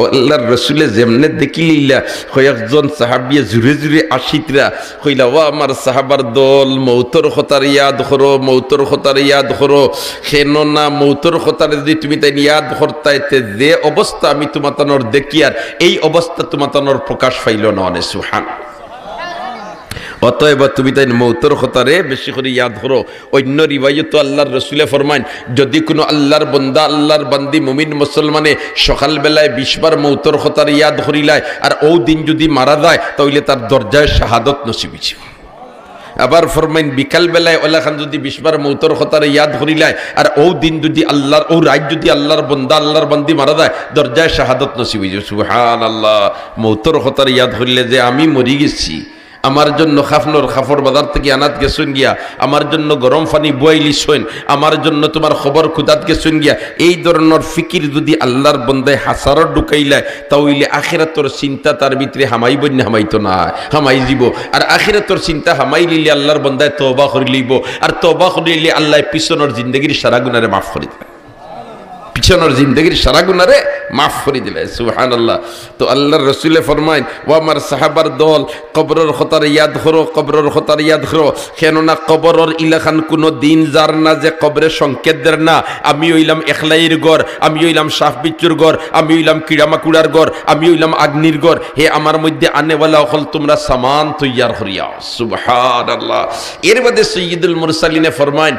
ও আল্লাহর রসুলে যেমনে দেখিলিল্লা কয়েকজন সাহাবিয়ে জুড়ে জুড়ে আসিতরা কইলা ও আমার সাহাবার দল মৌতর খতার ইয়াদ করো মৌতর খতার ইয়াদ করো সেন না মৌতর খতারে যদি তুমি তাই ইয়াদ করতাইতে যে অবস্থা আমি তোমাতানোর দেখি আর এই অবস্থা তোমাতানোর প্রকাশ পাইল না অনেক সুহান অতএব তুমি তাই মৌতর খতারে বেশি করে ইয়াদ ধরো অন্য রিবায়ত আল্লাহর রসুলে ফরমাইন যদি কোনো আল্লাহর বন্দা আল্লাহর বান্দি মুমিন মুসলমানে সকালবেলায় বিশবার মৌতর খতার ইয়াদ ধরিলায় আর ও দিন যদি মারা যায় তাহলে তার দরজায় শাহাদত নসিবিছি আবার ফরমাইন বিকালবেলায় ওলা খান যদি বিশবার মৌতর খতারে ইয়াদ ধরিলায় আর ও দিন যদি আল্লাহর ও রাত যদি আল্লাহর বন্দা আল্লাহর বান্দি মারা যায় দরজায় শাহাদত নসিব সুহান আল্লাহ মৌতর খতার ইয়াদ ধরিলে যে আমি মরি গেছি আমার জন্য খাফনোর খাফর বাজার থেকে আনাত গেছুন গিয়া আমার জন্য গরম পানি বয়লি শোন আমার জন্য তোমার খবর খুদাত গেছুন গিয়া এই ধরনের ফিকির যদি আল্লাহর বন্দায় হাসারও ঢুকাইলায় তাহলে আখেরাতর চিন্তা তার ভিতরে হামাইব হামাই হামাইতো না হামাই যাব আর আখেরাতর চিন্তা হামাই লিলে আল্লাহর বন্দায় তবা করি লিব আর তবা করিলে আল্লাহ পিছনের জিন্দগির সারা গুণারে মাফ করে দেয় পিছনের জিন্দগির সারা গুণারে মাফ করে দিলে সুহান আল্লাহ তো আল্লাহর রসুলে ফরমাইন ও আমার সাহাবার দল কবরর হতার ইয়াদ হরো কবরর হতার ইয়াদ হরো কেননা কবরর ইলাখান কোনো দিন যার না যে কবরে সংকেত সংকেতদের না আমি ওইলাম এখলাইয়ের গড় আমি ওইলাম শাহ বিচ্চুর গড় আমি ওইলাম কিড়ামাকুড়ার গড় আমি ওইলাম আগ্নির গড় হে আমার মধ্যে আনেওয়ালা অকল তোমরা সামান তৈয়ার হরিয়া সুবহান আল্লাহ এর মধ্যে সৈয়দুল মুরসালিনে ফরমাইন